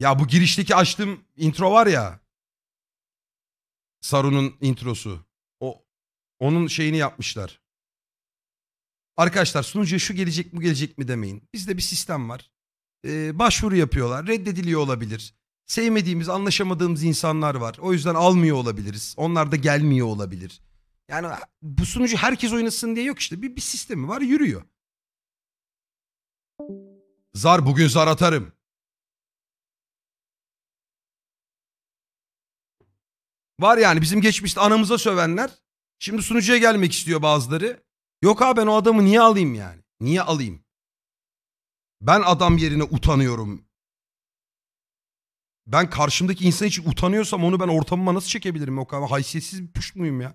Ya bu girişteki açtığım intro var ya. Saru'nun introsu. O onun şeyini yapmışlar. Arkadaşlar sunucuya şu gelecek mi gelecek mi demeyin. Bizde bir sistem var. Ee, başvuru yapıyorlar. Reddediliyor olabilir. Sevmediğimiz, anlaşamadığımız insanlar var. O yüzden almıyor olabiliriz. Onlar da gelmiyor olabilir. Yani bu sunucu herkes oynasın diye yok işte. Bir, bir sistemi var yürüyor. Zar bugün zar atarım. Var yani bizim geçmişte anamıza sövenler. Şimdi sunucuya gelmek istiyor bazıları. Yok abi ben o adamı niye alayım yani? Niye alayım? Ben adam yerine utanıyorum. Ben karşımdaki insan için utanıyorsam onu ben ortamıma nasıl çekebilirim o kadar? Haysiyetsiz bir puş muyum ya?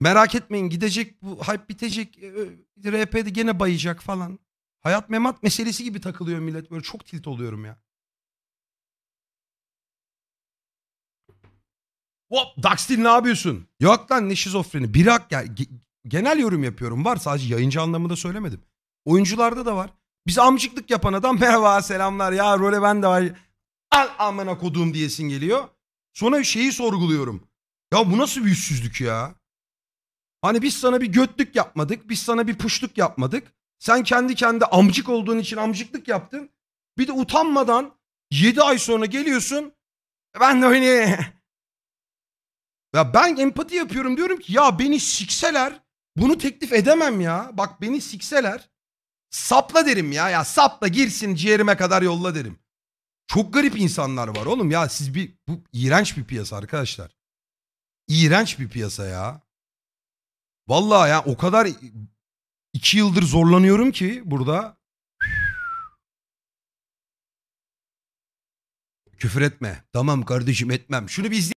Merak etmeyin gidecek bu hype bitecek. E, RP'de gene bayacak falan. Hayat memat meselesi gibi takılıyor millet. Böyle çok tilt oluyorum ya. Hop Daxtil ne yapıyorsun? Yok lan ne şizofreni. Bir hak ya. Genel yorum yapıyorum var sadece yayıncı anlamında söylemedim. Oyuncularda da var. Biz amcıklık yapan adam merhaba selamlar ya role ben de var. Al amına koduğum diyesin geliyor. Sonra şeyi sorguluyorum. Ya bu nasıl bir yüzsüzlük ya? Hani biz sana bir götlük yapmadık. Biz sana bir puşluk yapmadık. Sen kendi kendi amcık olduğun için amcıklık yaptın. Bir de utanmadan 7 ay sonra geliyorsun. Ben de hani Ya ben empati yapıyorum diyorum ki ya beni sikseler bunu teklif edemem ya. Bak beni sikseler sapla derim ya. Ya sapla girsin ciğerime kadar yolla derim. Çok garip insanlar var oğlum ya siz bir bu iğrenç bir piyasa arkadaşlar. İğrenç bir piyasa ya. Vallahi ya o kadar iki yıldır zorlanıyorum ki burada. Küfür etme. Tamam kardeşim etmem. Şunu bir izleyelim.